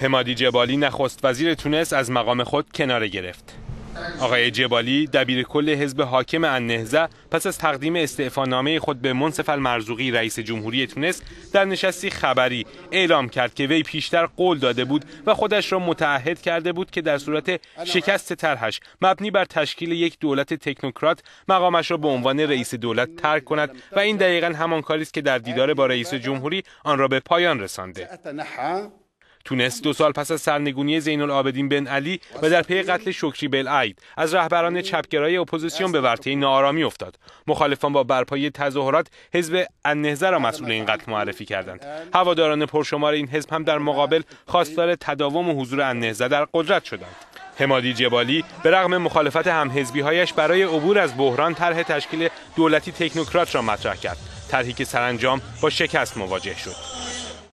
حمادی جبالی نخست وزیر تونس از مقام خود کنار گرفت. آقای جبالی دبیر کل حزب حاکم النهضه پس از تقدیم استعفانامه خود به منصف المرزوقی رئیس جمهوری تونس در نشستی خبری اعلام کرد که وی پیشتر قول داده بود و خودش را متعهد کرده بود که در صورت شکست طرحش مبنی بر تشکیل یک دولت تکنوکرات مقامش را به عنوان رئیس دولت ترک کند و این دقیقا همان کاری است که در دیدار با رئیس جمهوری آن را به پایان رسانده تونس دو سال پس از سرنگونی زین العابدین بن علی و در پی قتل شکری بلعید از رهبران چپگرای اپوزیسیون به ورطه ناآرامی افتاد مخالفان با برپایی تظاهرات حزب النهضه را مسئول این قتل معرفی کردند هواداران پرشمار این حزب هم در مقابل خواستار تداوم و حضور النهضه در قدرت شدند حمادی جبالی به رغم مخالفت همهزبی هایش برای عبور از بحران طرح تشکیل دولتی تکنوکرات را مطرح کرد طرحی که سرانجام با شکست مواجه شد